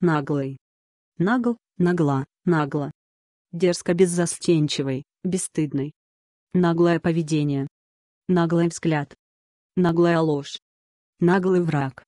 наглый. Нагл, нагла, нагло. Дерзко беззастенчивый, бесстыдный. Наглое поведение. Наглый взгляд. Наглая ложь. Наглый враг.